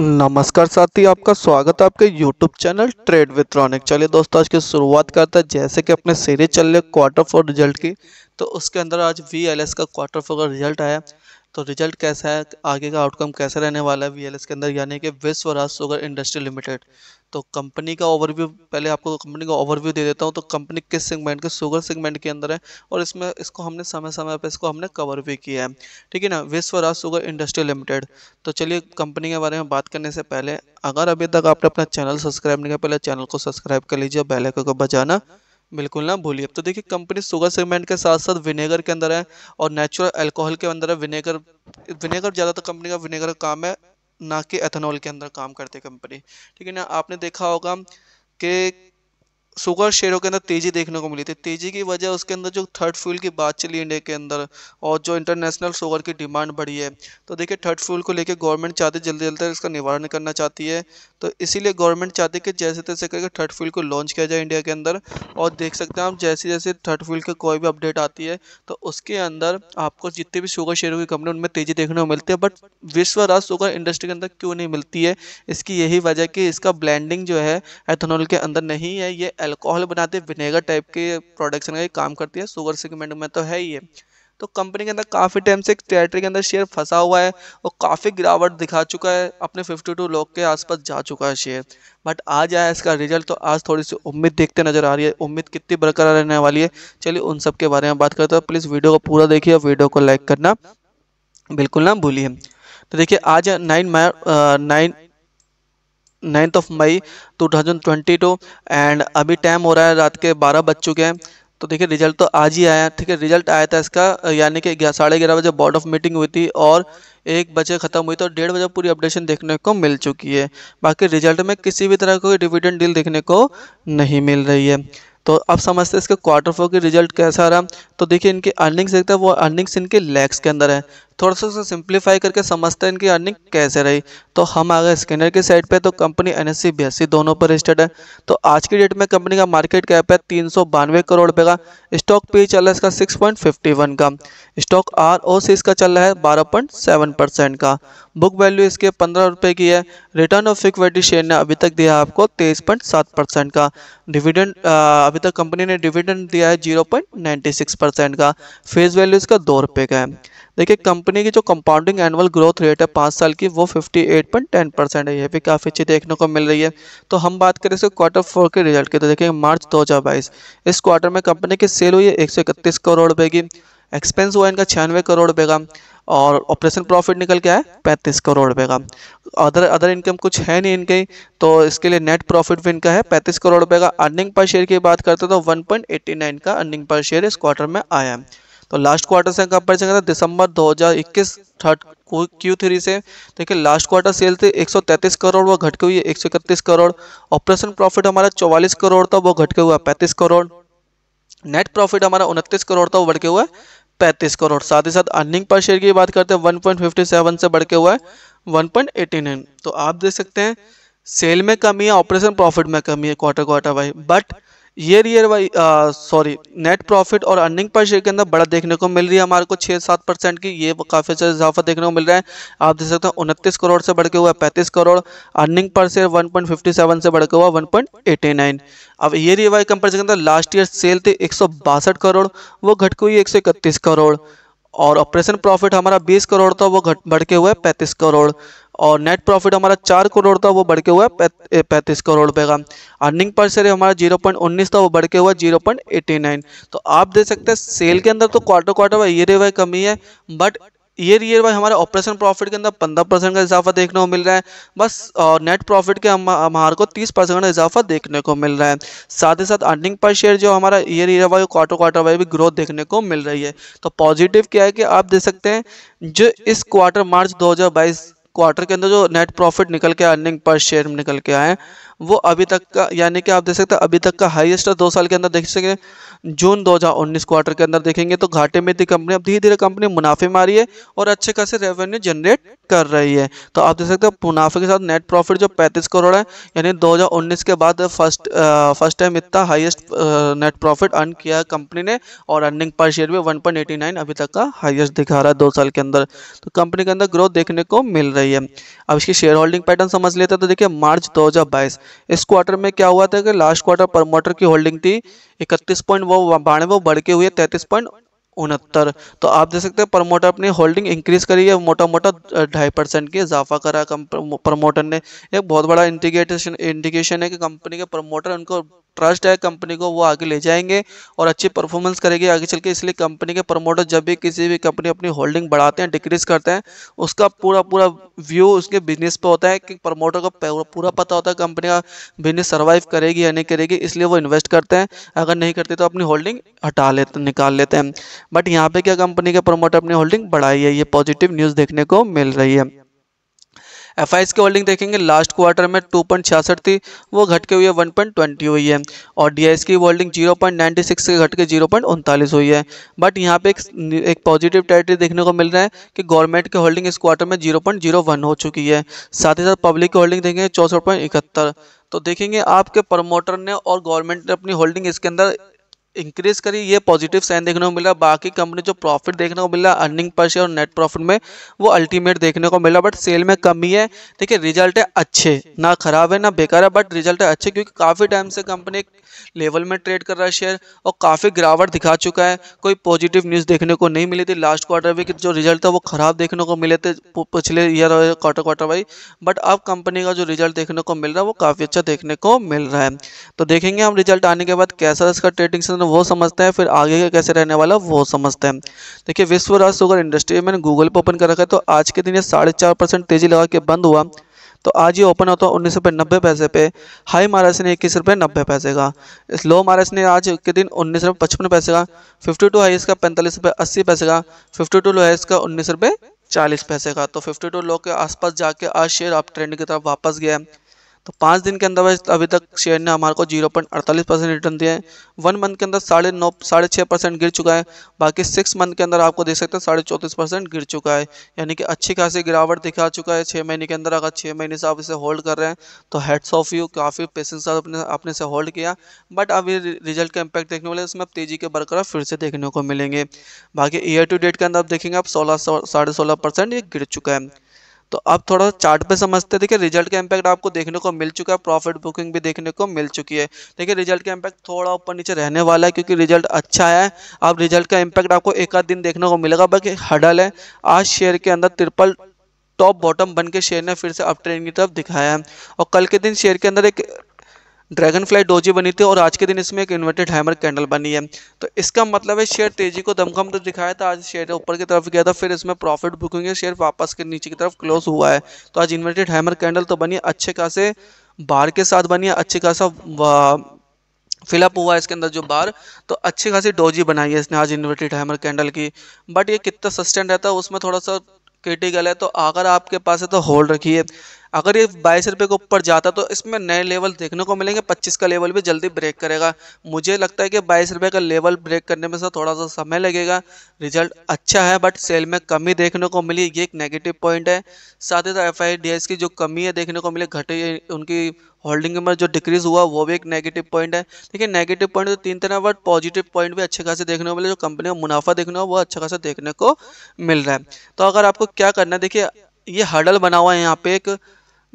नमस्कार साथी आपका स्वागत है आपके YouTube channel trade with Ronik चलिए दोस्तों आज की शुरुआत करते हैं जैसे कि अपने सीरीज चल रहे क्वार्टर फोर रिजल्ट की तो उसके अंदर आज वी का क्वार्टर फोर का रिजल्ट आया तो रिजल्ट कैसा है आगे का आउटकम कैसा रहने वाला है वीएलएस के अंदर यानी कि Vishwa Raj sugar industry limited तो कंपनी का ओवरव्यू पहले आपको कंपनी का ओवरव्यू दे देता हूँ तो कंपनी किस सेगमेंट के सुगर सेगमेंट के अंदर है और इसमें इसको हमने समय समय पर इसको हमने कवर भी किया है ठीक है ना विश्व राज सुगर इंडस्ट्री लिमिटेड तो चलिए कंपनी के बारे में बात करने से पहले अगर अभी तक आपने अपना चैनल सब्सक्राइब नहीं किया पहले चैनल को सब्सक्राइब कर लीजिए बेल को बजाना बिल्कुल ना भूलिए अब तो देखिए कंपनी सुगर सेगमेंट के साथ साथ विनेगर के अंदर है और नेचुरल अल्कोहल के अंदर है विनेगर विनेगर ज़्यादातर कंपनी का विनेगर का काम है ना कि एथेनॉल के अंदर काम करती है कंपनी ठीक है ना आपने देखा होगा कि सुगर शेयरों के अंदर तेज़ी देखने को मिली थी तेज़ी की वजह उसके अंदर जो थर्ड फ्यूल की बात चली इंडिया के अंदर और जो इंटरनेशनल सुगर की डिमांड बढ़ी है तो देखिए थर्ड फ्यूल को लेकर गवर्नमेंट चाहती जल्दी जल्दी इसका निवारण करना चाहती है तो इसीलिए गवर्नमेंट चाहती है कि जैसे तैसे करके थर्ड फ्यूल को लॉन्च किया जाए इंडिया के अंदर और देख सकते हैं आप जैसे जैसे थर्ड फ्यूल की कोई भी अपडेट आती है तो उसके अंदर आपको जितने भी शुगर शेयरों की कंपनी उनमें तेज़ी देखने को मिलती है बट विश्व राज शुगर इंडस्ट्री के अंदर क्यों नहीं मिलती है इसकी यही वजह कि इसका ब्लैंडिंग जो है एथेनॉल के अंदर नहीं है ये अल्कोहल बनाते हैं विनेगर टाइप के प्रोडक्शन का काम करती है शुगर सेगमेंट में तो है ही है तो कंपनी के अंदर काफ़ी टाइम से एक टेरेटरी के अंदर शेयर फंसा हुआ है और काफ़ी गिरावट दिखा चुका है अपने 52 लोग के आसपास जा चुका है शेयर बट आज आया इसका रिजल्ट तो आज थोड़ी सी उम्मीद देखते नजर आ रही है उम्मीद कितनी बरकरार रहने वाली है चलिए उन सब के बारे में बात करते हैं प्लीज़ वीडियो तो को पूरा देखिए और वीडियो को लाइक करना बिल्कुल ना भूलिए तो देखिए आज nine March nine ninth of May 2022 and अभी टाइम हो रहा है रात के बारह बज चुके हैं तो देखिए रिजल्ट तो आज ही आया ठीक है रिजल्ट आया था इसका यानी कि साढ़े ग्यारह बजे बोर्ड ऑफ मीटिंग हुई थी और एक बजे ख़त्म हुई तो डेढ़ बजे पूरी अपडेशन देखने को मिल चुकी है बाकी रिजल्ट में किसी भी तरह कोई डिविडेंड डील देखने को नहीं मिल रही है तो अब समझते हैं इसके क्वार्टर फोर की रिजल्ट कैसा रहा तो देखिए इनकी अर्निंग्स देखते हैं वो अर्निंग्स इनके लैक्स के अंदर है थोड़ा सा सिंप्लीफाई करके समझते हैं इनकी अर्निंग कैसे रही तो हम आ गए स्कैनर की साइड पे तो कंपनी एन एस दोनों पर रजिस्टर्ड है तो आज की डेट में कंपनी का मार्केट कैप है तीन करोड़ रुपये का स्टॉक पे चल रहा है इसका सिक्स का स्टॉक आर ओ सी इसका चल रहा है बारह का बुक वैल्यू इसके पंद्रह रुपये की है रिटर्न ऑफ इक्विटी शेयर ने अभी तक दिया है आपको तेईस का डिविडेंड अभी तक कंपनी ने डिविडेंड दिया है जीरो का फेस वैल्यू इसका दो रुपये का है देखिए कंपनी की जो कंपाउंडिंग एनुअल ग्रोथ रेट है पाँच साल की वो 58.10 परसेंट है ये भी काफ़ी अच्छी देखने को मिल रही है तो हम बात करें इसके क्वार्टर फोर के रिजल्ट की तो देखिए मार्च 2022 इस क्वार्टर में कंपनी की सेल हुई है एक करोड़ रुपये की एक्सपेंस हुआ इनका छियानवे करोड़ रुपये का और ऑपरेशन प्रॉफिट निकल के आया पैंतीस करोड़ रुपये का अदर अदर इनकम कुछ है नहीं इनके तो इसके लिए नेट प्रॉफिट भी इनका है पैंतीस करोड़ रुपये का अर्निंग पर शेयर की बात करते तो नाइन का अर्निंग पर शेयर इस क्वार्टर में आया है और लास्ट क्वार्टर से कंपेरिजन करते हैं दिसंबर 2021 थर्ड क्यू थ्री से देखिए लास्ट क्वार्टर सेल थे 133 करोड़ वो घट के हुई है एक करोड़ ऑपरेशन प्रॉफिट हमारा 44 करोड़ था वो घट के हुआ 35 करोड़ नेट प्रॉफिट हमारा उनतीस करोड़ था वो बढ़ के हुआ है करोड़ साथ ही साथ अर्निंग पर शेयर की बात करते हैं वन से बढ़ के हुआ है वन तो आप देख सकते हैं सेल में कमी है ऑपरेशन प्रॉफिट में कमी है quarter quarter Y but year year Y sorry net profit और अर्निंग पर शेयर के अंदर बड़ा देखने को मिल रही है हमारे को छः सात परसेंट की ये काफ़ी अच्छा इजाफा देखने को मिल रहा है आप देख सकते हैं उनतीस करोड़ से बढ़ के हुआ पैंतीस करोड़ अर्निंग पर share one point fifty seven से बढ़ के हुआ वन पॉइंट एटी नाइन अब ईयर ईयर वाई कंपेरिजन के अंदर लास्ट ईयर सेल थे एक सौ बासठ करोड़ वो घट के हुई एक सौ इकतीस करोड़ और ऑपरेशन प्रॉफिट हमारा 20 करोड़ था वो घट बढ़ के हुआ है पैंतीस करोड़ और नेट प्रॉफिट हमारा चार करोड़ था वो बढ़ के हुआ है पैंतीस करोड़ रुपये का अर्निंग पर शेयर हमारा जीरो पॉइंट उन्नीस था वो बढ़ के हुआ जीरो पॉइंट नाइन तो आप देख सकते हैं सेल के अंदर तो क्वार्टर क्वार्टर में ये रेवा कमी है बट ईयर ईयर वाइज हमारे ऑपरेशन प्रॉफिट के अंदर पंद्रह परसेंट का इजाफा देखने को मिल रहा है बस और नेट प्रॉफिट के हमारे को तीस परसेंट का इजाफा देखने को मिल रहा है साथ ही साथ अर्निंग पर शेयर जो हमारा year year wise quarter quarter wise भी ग्रोथ देखने को मिल रही है तो पॉजिटिव क्या है कि आप देख सकते हैं जो इस क्वार्टर मार्च दो क्वार्टर के अंदर जो नेट प्रॉफिट निकल के अर्निंग पर शेयर निकल के आए वो अभी तक का यानी कि आप देख सकते हैं अभी तक का हाईएस्ट दो साल के अंदर देख सकते हैं जून 2019 क्वार्टर के अंदर देखेंगे तो घाटे में थी कंपनी अब धीरे धीरे कंपनी मुनाफे में आ रही है और अच्छे खासे रेवेन्यू जनरेट कर रही है तो आप देख सकते हैं मुनाफे के साथ नेट प्रॉफिट जो 35 करोड़ है यानी 2019 के बाद फर्स्ट फर्स्ट टाइम इतना हाईएस्ट नेट प्रॉफिट अर्न किया है कंपनी ने और अर्निंग पर शेयर भी वन अभी तक का हाइएस्ट दिखा रहा है दो साल के अंदर तो कंपनी के अंदर ग्रोथ देखने को मिल रही है अब इसकी शेयर होल्डिंग पैटर्न समझ लेते हैं तो देखिए मार्च 2022 इस क्वार्टर में क्या हुआ था कि लास्ट क्वार्टर प्रमोटर की होल्डिंग थी इकतीस पॉइंट वो बानवे बढ़ के हुए तैतीस पॉइंट उनहत्तर तो आप देख सकते हैं प्रमोटर अपनी होल्डिंग इंक्रीज करी है मोटा मोटा ढाई परसेंट की इजाफा करा प्रमोटर ने एक बहुत बड़ा इंडिकेटेशन इंडिकेशन है कि कंपनी के प्रमोटर उनको ट्रस्ट है कंपनी को वो आगे ले जाएंगे और अच्छी परफॉर्मेंस करेगी आगे चल के इसलिए कंपनी के प्रमोटर जब भी किसी भी कंपनी अपनी होल्डिंग बढ़ाते हैं डिक्रीज करते हैं उसका पूरा पूरा व्यू उसके बिजनेस पे होता है कि प्रमोटर को पूरा पता होता है कंपनी का बिजनेस सर्वाइव करेगी या नहीं करेगी इसलिए वो इन्वेस्ट करते हैं अगर नहीं करते तो अपनी होल्डिंग हटा लेते निकाल लेते हैं बट यहाँ पे क्या कंपनी के प्रमोटर अपनी होल्डिंग बढ़ाई है ये पॉजिटिव न्यूज़ देखने को मिल रही है एफ आई एस की होल्डिंग देखेंगे लास्ट क्वार्टर में टू पॉइंट छियासठ थी वो घट के हुई है वन पॉइंट ट्वेंटी हुई है और डी आई की holding zero point ninety six से घट के जीरो पॉइंट उनतालीस हुई है बट यहाँ पे एक, एक पॉजिटिव टेरिटरी देखने को मिल रहा है कि गवर्नमेंट की होल्डिंग इस क्वार्टर में जीरो पॉइंट जीरो वन हो चुकी है साथ ही साथ पब्लिक की होल्डिंग देखेंगे चौसठ पॉइंट इकहत्तर तो देखेंगे आपके प्रमोटर ने और गवर्नमेंट ने अपनी होल्डिंग इसके अंदर इंक्रीज करी ये पॉजिटिव साइन देखने को मिला बाकी कंपनी जो प्रॉफिट देखने को मिला अर्निंग पर शेयर और नेट प्रॉफिट में वो अल्टीमेट देखने को मिला बट सेल में कमी है देखिए रिजल्ट है अच्छे ना खराब है ना बेकार है बट रिजल्ट है अच्छे क्योंकि काफ़ी टाइम से कंपनी एक लेवल में ट्रेड कर रहा है शेयर और काफ़ी गिरावट दिखा चुका है कोई पॉजिटिव न्यूज़ देखने को नहीं मिली थी लास्ट क्वार्टर भी जो रिजल्ट था वो ख़राब देखने को मिले थे पिछले year quarter quarter Y but अब कंपनी का जो रिजल्ट देखने को मिल रहा है वो काफ़ी अच्छा देखने को मिल रहा है तो देखेंगे हम रिजल्ट आने के बाद कैसा इसका ट्रेडिंग वो समझते हैं फिर आगे का कैसे रहने वाला वो समझते हैं देखिए विश्व राज सुगर इंडस्ट्री मैंने गूगल पर ओपन कर रखा है तो आज के दिन ये साढ़े चार परसेंट तेज़ी लगा के बंद हुआ तो आज ये ओपन होता है उन्नीस रुपये नब्बे पैसे पे हाई महाराज ने इक्कीस रुपये नब्बे पैसे का इस लो मारा ने आज के दिन उन्नीस रुपये पचपन पैसे का फिफ्टी टू हाई इसका पैंतालीस रुपये अस्सी पैसे का फिफ्टी टू लो है इसका उन्नीस रुपये चालीस पैसे का तो फिफ्टी टू लो के आसपास जाके आज शेयर आप ट्रेंड की तरफ वापस गया है तो पाँच दिन के अंदर अभी तक शेयर ने हमारे को जीरो पॉइंट अड़तालीस परसेंट रिटर्न दिया है वन मंथ के अंदर साढ़े नौ साढ़े छः परसेंट गिर चुका है बाकी सिक्स मंथ के अंदर आपको देख सकते हैं साढ़े चौंतीस परसेंट गिर चुका है यानी कि अच्छी खासी गिरावट दिखा चुका है छः महीने के अंदर अगर छः महीने से आप इसे होल्ड कर रहे हैं तो हेड्स ऑफ यू काफ़ी पेशेंस के साथ अपने आपने से होल्ड किया बट अभी रिजल्ट का इम्पैक्ट देखने वाले उसमें अब तेज़ी के बरकरार फिर से देखने को मिलेंगे बाकी ईयर टू डेट के अंदर आप देखेंगे आप सोलह साढ़े सोलह परसेंट ये गिर चुका है तो अब थोड़ा सा चार्ट पे समझते हैं देखिए रिजल्ट का इम्पैक्ट आपको देखने को मिल चुका है प्रॉफिट बुकिंग भी देखने को मिल चुकी है देखिए रिजल्ट का इम्पैक्ट थोड़ा ऊपर नीचे रहने वाला है क्योंकि रिजल्ट अच्छा है अब रिजल्ट का इम्पैक्ट आपको एक आध दिन देखने को मिलेगा बाकी हडल है आज शेयर के अंदर ट्रिपल टॉप बॉटम बन के शेयर ने फिर से अप ट्रेंड की तरफ दिखाया है और कल के दिन शेयर के अंदर एक ड्रैगन फ्लाई डोजी बनी थी और आज के दिन इसमें एक इन्वर्टेड हैमर कैंडल बनी है तो इसका मतलब है शेयर तेजी को दमखम तो दिखाया था आज शेयर ऊपर की तरफ गया था फिर इसमें प्रॉफिट बुकिंग है शेयर वापस के नीचे की तरफ क्लोज हुआ है तो आज इन्वर्टेड हैमर कैंडल तो बनी अच्छे खासे बार के साथ बनी अच्छे खासा फिलअप हुआ है इसके अंदर जो बार तो अच्छी खासी डोजी बनाई है इसने आज इन्वर्टेड हैमर कैंडल की बट ये कितना सस्टेंड रहता है उसमें थोड़ा सा क्रिटिकल है तो अगर आपके पास है तो होल्ड रखिए अगर ये बाईस रुपये के ऊपर जाता तो इसमें नए लेवल देखने को मिलेंगे पच्चीस का लेवल भी जल्दी ब्रेक करेगा मुझे लगता है कि बाईस रुपये का लेवल ब्रेक करने में थोड़ा सा समय लगेगा रिजल्ट अच्छा है बट सेल में कमी देखने को मिली ये एक नेगेटिव पॉइंट है साथ ही साथ एफ की जो कमी है देखने को मिली घटे उनकी होल्डिंग में जो डिक्रीज हुआ वो भी एक नेगेटिव पॉइंट है लेकिन नेगेटिव पॉइंट तो तीन तरह बट पॉजिटिव पॉइंट भी अच्छे खासे देखने को मिले जो कंपनी का मुनाफा देखने को वो अच्छा खासा देखने को मिल रहा है तो अगर आपको क्या करना है देखिए ये हडल बना हुआ है यहाँ पे एक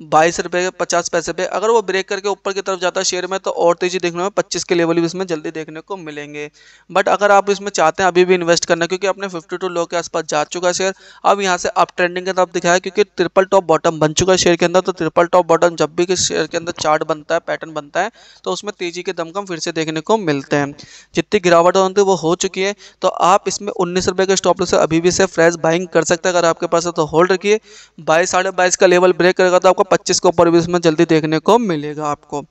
बाईस रुपये पचास पैसे पे अगर वो ब्रेक करके ऊपर की तरफ जाता है शेयर में तो और तेजी देखने में पच्चीस के लेवल भी इसमें जल्दी देखने को मिलेंगे बट अगर आप इसमें चाहते हैं अभी भी इन्वेस्ट करना क्योंकि आपने फिफ्टी टू लो के आसपास जा चुका है शेयर अब यहाँ से अप ट्रेंडिंग के तरफ दिखाया क्योंकि ट्रिपल टॉप बॉटम बन चुका है शेयर के अंदर तो ट्रिपल टॉप बॉटम जब भी किस शेयर के अंदर चार्ट बनता है पैटर्न बनता है तो उसमें तेजी के दमकम फिर से देखने को मिलते हैं जितनी गिरावट होती है वो हो चुकी है तो आप इसमें उन्नीस रुपये के स्टॉप से अभी भी से फ्रेश बाइंग कर सकते हैं अगर आपके पास है तो होल्ड रखिए बाईस साढ़े बाईस का लेवल ब्रेक करेगा तो आपका पच्चीस के ऊपर भी इसमें जल्दी देखने को मिलेगा आपको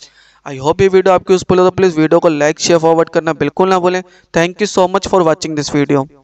आई होप ये वीडियो आपकी यूजफुल है तो प्लीज़ वीडियो को लाइक शेयर फॉरवर्ड करना बिल्कुल ना भूलें thank you so much for watching this video